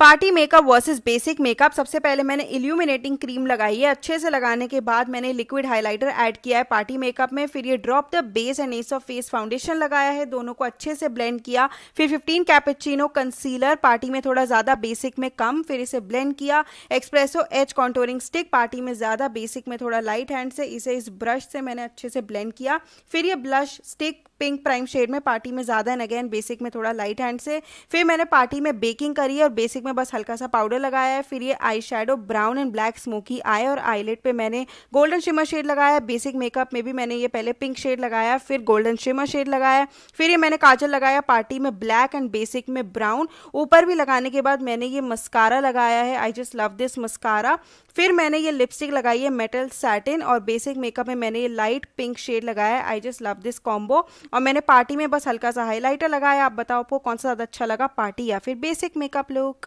party makeup versus basic makeup सबसे पहले मैंने इल्यूमिनेटिंग क्रीम लगाई है अच्छे से लगाने के बाद मैंने लिक्विड हाइलाइटर ऐड किया है पार्टी मेकअप में फिर ये drop the base and S of face foundation लगाया है दोनों को अच्छे से ब्लेंड किया फिर 15 कैपेचिनो कंसीलर पार्टी में थोड़ा ज़्यादा बेसिक में कम फिर इसे ब्लेंड किया espresso H contouring stick party में ज़्यादा बेसिक में थोड़ा लाइट हैंड से इसे इस ब्रश से मैंने अच्छे से ब्लेंड किया फिर ये blush stick pink prime shade में पार्टी में ज़्यादा एंड अगेन बेसिक में थोड़ा लाइट हैंड से फिर मैंने पार्टी में बेकिंग करी और बेसिक में बस हल्का सा पाउडर लगाया है फिर ये eye shadow brown and black smoky आए और आईलेट पे मैंने गोल्डन शिमर शेड लगाया बेसिक मेकअप में भी मैंने ये पहले पिंक शेड लगाया फिर गोल्डन शिमर शेड लगाया फिर ये मैंने काजल लगाया पार्टी में ब्लैक एंड बेसिक में ब्राउन ऊपर भी लगाने के बाद मैंने ये मस्कारा लगाया है I just love this mascara फिर मैंने ये लिपस्टिक लगाई है मेटल सैटिन और बेसिक मेकअप में मैंने ये लाइट पिंक शेड लगाया है I just love this combo और मैंने पार्टी में बस हल्का सा हाईलाइटर लगाया आप बताओ आपको कौन सा ज़्यादा अच्छा लगा पार्टी या फिर बेसिक मेकअप लुक